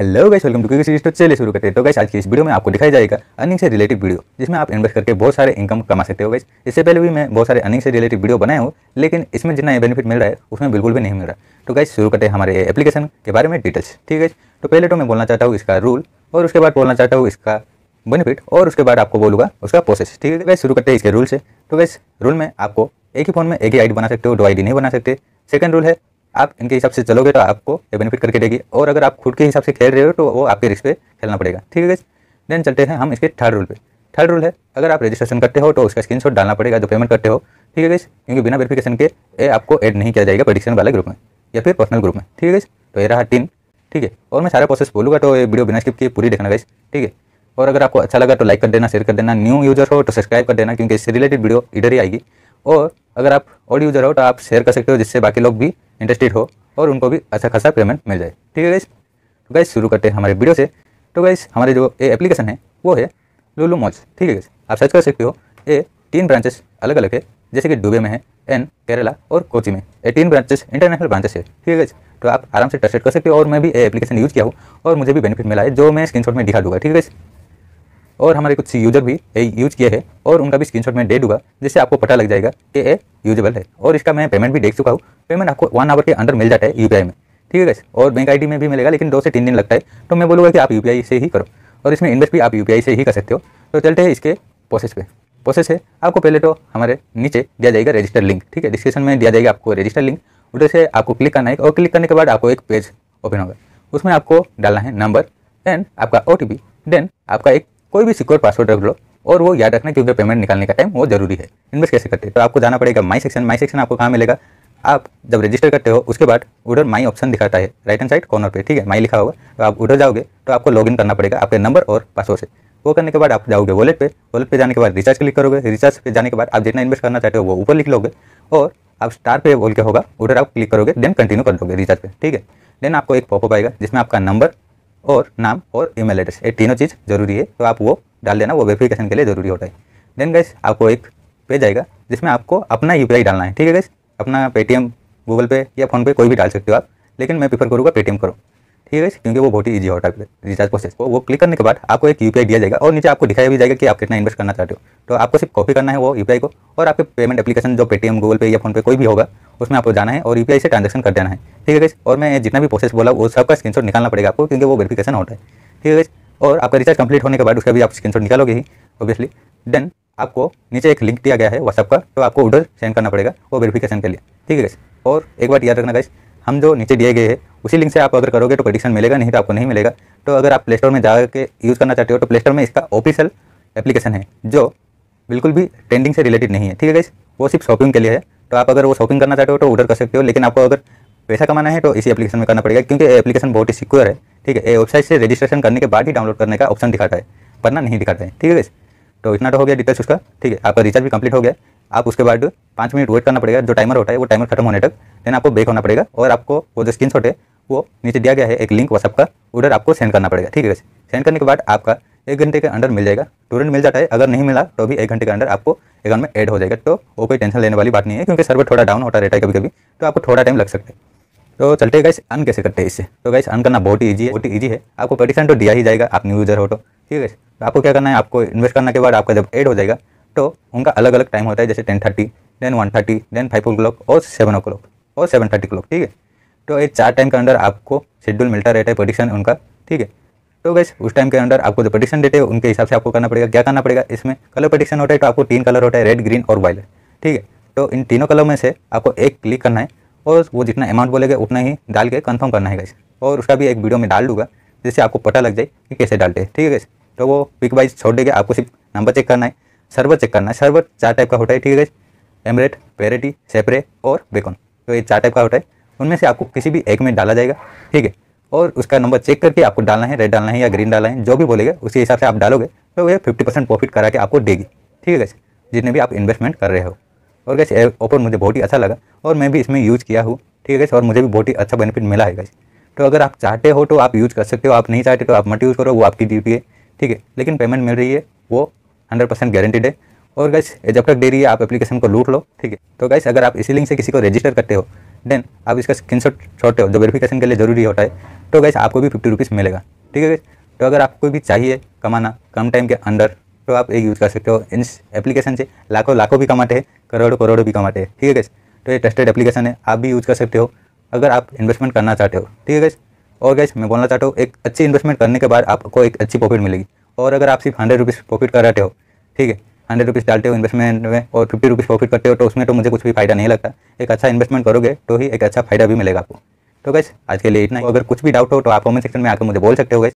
hello guys welcome to quick series तो चलिए शुरू करते हैं तो गाइस आज की इस वीडियो में आपको दिखाई जाएगा अर्निंग से रिलेटेड वीडियो जिसमें आप इन्वेस्ट करके बहुत सारे इनकम कमा सकते हो गाइस इससे पहले भी मैं बहुत सारे अर्निंग से रिलेटेड वीडियो बनाए हूँ लेकिन इसमें जितना बेनिफिट मिल रहा है उसमें बिल्कुल भी नहीं मिल रहा तो गाइस शुरू करते हैं हमारे एप्लीकेशन के बारे में डिटेल्स ठीक है तो पहले तो मैं बोलना चाहता हूँ इसका रूल और उसके बाद बोलना चाहता हूँ इसका बेनिफिट और उसके बाद आपको बोलूँगा उसका प्रोसेस ठीक है गाइस शुरू करते हैं इसके रूल से तो गाइस रूल में आपको एक ही फोन में एक ही डी बना सकते हो दो डी नहीं बना सकते सेकंड रूल है आप इनके हिसाब से चलोगे तो आपको ये बेनिफिट करके देगी और अगर आप खुद के हिसाब से खेल रहे हो तो वो आपके रिस्क पे खेलना पड़ेगा ठीक है देन चलते हैं हम इसके थर्ड रूल पे थर्ड रूल है अगर आप रजिस्ट्रेशन करते हो तो उसका स्क्रीन डालना पड़ेगा जो पेमेंट करते हो ठीक है क्योंकि बिना वेरिफिकेशन के ए आपको एड नहीं किया जाएगा प्रडिक्शन वाले ग्रुप में या फिर पर्सनल ग्रुप में ठीक है तो ये रहा तीन ठीक है और मैं सारा प्रोसेस बोलूँगा तो ये वीडियो बिना स्किप किए पूरी देखना गई ठीक है और अगर आपको अच्छा लगा तो लाइक कर देना शेयर कर देना न्यू यूजर हो तो सब्सक्राइब कर देना क्योंकि इससे रिलेटेड वीडियो इधर ही आएगी और अगर आप ओल्ड यूजर हो तो आप शेयर कर सकते हो जिससे बाकी लोग भी इंटरेस्टेड हो और उनको भी अच्छा खासा पेमेंट मिल जाए ठीक है गाइस तो गाइस शुरू करते हैं हमारे वीडियो से तो गाइस हमारे जो ये एप्लीकेशन है वो है लुलू मॉल्स ठीक है गाइस आप सर्च कर सकते हो ये तीन ब्रांचेस अलग अलग है जैसे कि डुबे में है एन केरला और कोची में ये तीन ब्रांचेस इंटरनेशनल ब्रांचेस है ठीक है गाइस तो आप आराम से ट्रस्टेड कर सकते हो और मैं भी ये एप्लीकेशन यूज़ किया हूँ और मुझे भी बेनिफिट मिला है जो मैं स्क्रीनशॉट में दिखा दूंगा ठीक है गाइस और हमारे कुछ यूजर भी यूज किए हैं और उनका भी स्क्रीनशॉट मैं दे दूंगा जिससे आपको पता लग जाएगा कि ये यूजेबल है और इसका मैं पेमेंट भी देख चुका हूँ पेमेंट आपको वन आवर के अंदर मिल जाता है यू में ठीक है और बैंक आई में भी मिलेगा लेकिन दो से तीन दिन लगता है तो मैं बोलूँगा कि आप यू से ही करो और इसमें इन्वेस्ट भी आप यू से ही कर सकते हो तो चलते हैं इसके प्रोसेस पे प्रोसेस है आपको पहले तो हमारे नीचे दिया जाएगा रजिस्टर लिंक ठीक है डिस्क्रिप्शन में दिया जाएगा आपको रजिस्टर लिंक उधर से आपको क्लिक करना है और क्लिक करने के बाद आपको एक पेज ओपन होगा उसमें आपको डालना है नंबर देन आपका ओ देन आपका एक कोई भी सिक्योर पासवर्ड रख लो और वो याद रखना क्योंकि पेमेंट निकालने का टाइम वो जरूरी है इन्वेस्ट कैसे करते हैं तो आपको जाना पड़ेगा माई सेक्शन माई सेक्शन आपको कहाँ मिलेगा आप जब रजिस्टर करते हो उसके बाद उधर माई ऑप्शन दिखाता है राइट हैंड साइड कॉर्नर पे ठीक है माई लिखा होगा तो आप उधर जाओगे तो आपको लॉगिन करना पड़ेगा आपके नंबर और पासवर्ड से वो करने के बाद आप जाओगे वॉलेट पे वॉलेट पे जाने के बाद रिचार्ज क्लिक करोगे रिचार्ज पे जाने के बाद आप जितना इन्वेस्ट करना चाहते हो वो ऊपर लिख लोगे और आप स्टार पे बोल के होगा उधर आप क्लिक करोगे देन कंटिन्यू कर दोगे रिचार्ज पे ठीक है देन आपको एक पॉपअप आएगा जिसमें आपका नंबर और नाम और ईमेल एड्रेस ये तीनों चीज़ जरूरी है तो आप वो डाल देना वो वेरिफिकेशन के लिए ज़रूरी होता है देन गैस आपको एक पेज आएगा जिसमें आपको अपना यू डालना है ठीक है गैस अपना पेटीएम गूगल पे या फ़ोनपे कोई भी डाल सकते हो आप लेकिन मैं प्रीफर करूँगा पेटीएम करो ठीक है क्योंकि वो बहुत ही ईजी होता है रिचार्ज प्रोसेस को वो क्लिक करने के बाद आपको एक यूपीआई दिया जाएगा और नीचे आपको दिखाया भी जाएगा कि आप कितना इन्वेस्ट करना चाहते हो तो आपको सिर्फ कॉपी करना है वो यूपीआई को और आपके पेमेंट एप्लीकेशन जो पेटीएम गूगल पे या फोन पे कोई भी होगा उसमें आपको जाना है और यूपीआई से ट्रांजेक्शन कर देना है ठीक है और मैं जितना भी प्रोसेस बोला वो सबका स्क्रीन निकालना पड़ेगा आपको क्योंकि वो वेरीफिकेशन होता है ठीक है और आपका रिचार्ज कंप्लीट होने के बाद उसका भी आप स्क्रीनशॉट निकालोगे ही ऑब्वियसली देन आपको नीचे एक लिंक दिया गया है व्हाट्सअप का तो आपको ऑर्डर सेंड करना पड़ेगा वो वेरीफिकेशन के लिए ठीक है और एक बात याद रखना गाइस हम जो नीचे दिए गए हैं उसी लिंक से आप अगर करोगे तो प्रडिक्शन मिलेगा नहीं तो आपको नहीं मिलेगा तो अगर आप प्ले स्टोर में जा के यूज़ करना चाहते हो तो प्ले स्टोर में इसका ऑफिशियल एप्लीकेशन है जो बिल्कुल भी ट्रेंडिंग से रिलेटेड नहीं है ठीक है गाइस वो सिर्फ शॉपिंग के लिए है तो आप अगर वो शॉपिंग करना चाहते हो तो ऑर्डर कर सकते हो लेकिन आपको अगर पैसा कमाना है तो इसी एप्लीकेशन में करना पड़ेगा क्योंकि एप्लीकेशन बहुत ही सिक्योर है ठीक है वेबसाइट से रजिस्ट्रेशन करने के बाद ही डाउनलोड करने का ऑप्शन दिखाता है वरना नहीं दिखाता है ठीक है गाइस तो इतना तो हो गया डिटेल्स उसका ठीक है आपका रिचार्ज भी कंप्लीट हो गया आप उसके बाद पाँच मिनट वेट करना पड़ेगा जो टाइमर होता है वो टाइमर खत्म होने तक देन आपको बेक होना पड़ेगा और आपको वो जो स्क्रीन है वो नीचे दिया गया है एक लिंक व्हाट्सअप का ऑर्डर आपको सेंड करना पड़ेगा ठीक है सेंड करने के बाद आपका एक घंटे के अंदर मिल जाएगा टूरेंट मिल जाता है अगर नहीं मिला तो भी एक घंटे के अंदर आपको अकाउंट में ऐड हो जाएगा तो वो कोई टेंशन लेने वाली बात नहीं है क्योंकि सर्वर थोड़ा डाउन होता रहता है कभी कभी तो आपको थोड़ा टाइम लग सकता है तो चलते गाइस अन कैसे करते हैं इससे तो गाइस अन करना बहुत ही ईजी है बहुत ही ईजी है आपको पटिशन तो दिया ही जाएगा आप न्यू यूज़र हो तो ठीक है तो आपको क्या करना है आपको इन्वेस्ट करने के बाद आपका जब एड हो जाएगा तो उनका अलग अलग टाइम होता है जैसे ten thirty then one thirty then five o'clock और सेवन ओ क्लॉक और सेवन थर्टी क्लॉक ठीक है तो ये चार टाइम के अंदर आपको शेड्यूल मिलता रहता है पोडिक्शन उनका ठीक है तो वैसे उस टाइम के अंदर आपको जो पोडिक्शन देते हैं उनके हिसाब से आपको करना पड़ेगा क्या करना पड़ेगा इसमें कलर पोडिक्शन होता है तो आपको तीन कलर होता है रेड ग्रीन और वाइलेट ठीक है तो इन तीनों कलर में से आपको एक क्लिक करना है और वो जितना अमाउंट बोलेगा उतना ही डाल के कन्फर्म करना है गैस और उसका भी एक वीडियो में डाल दूंगा जिससे आपको पता लग जाए कि कैसे डालते हैं ठीक है गैस तो वो पिक वाइज छोड़ देगा आपको सिर्फ नंबर चेक करना है सर्वर चेक करना है सर्वर चार टाइप का होता है ठीक है गैस एमरेट पेरेटी सेपरे और बेकॉन तो ये चार टाइप का होता है उनमें से आपको किसी भी एक में डाला जाएगा ठीक है और उसका नंबर चेक करके आपको डालना है रेड डालना है या ग्रीन डालना है जो भी बोलेगा उसी हिसाब से आप डालोगे तो वह फिफ्टी परसेंट प्रॉफिट करा के आपको देगी ठीक है कैसे जितने भी आप इन्वेस्टमेंट कर रहे हो और कैसे ओपन मुझे बहुत ही अच्छा लगा और मैं भी इसमें यूज़ किया हूँ ठीक है कैसे और मुझे भी बहुत ही अच्छा बेनिफिट मिला है कैसे तो अगर आप चाहते हो तो आप यूज़ कर सकते हो आप नहीं चाहते तो आप मट यूज़ करो वो आपकी ड्यूटी है ठीक है लेकिन पेमेंट मिल रही है वो हंड्रेड परसेंट गारंटेड है और गैस जब तक दे रही है आप एप्लीकेशन को लूट लो ठीक है तो गैस अगर आप इसी लिंक से किसी को रजिस्टर करते हो देन आप इसका स्क्रीन शॉट छोटे हो जो वेरिफिकेशन के लिए जरूरी होता है तो गैस आपको भी फिफ्टी रुपीज़ मिलेगा ठीक है गैस तो अगर आपको भी चाहिए कमाना कम टाइम के अंदर तो आप एक यूज़ कर सकते हो इन एप्लीकेशन से लाखों लाखों भी कमाते हैं करोड़ों करोड़ों भी कमाते हैं ठीक है गैस तो ये ट्रस्टेड एप्लीकेशन है आप भी यूज़ कर सकते हो अगर आप इन्वेस्टमेंट करना चाहते हो ठीक है गैस और गैस मैं बोलना चाहता हूँ एक अच्छी इन्वेस्टमेंट करने के बाद आपको एक अच्छी प्रॉफिट मिलेगी और अगर आप सिर्फ हंड्रेड रुपीज़ प्रॉफिट कर रहे हो ठीक है हंड्रेड रुपीज़ डालते हो इन्वेस्टमेंट में और फिफ्टी रुपीज़ प्रॉफिट करते हो तो उसमें तो मुझे कुछ भी फायदा नहीं लगता एक अच्छा इन्वेस्टमेंट करोगे तो ही एक अच्छा फायदा भी मिलेगा आपको तो गैस आज के लिए इतना अगर कुछ भी डाउट हो तो आप कमेंट सेक्शन में आकर मुझे बोल सकते हो गए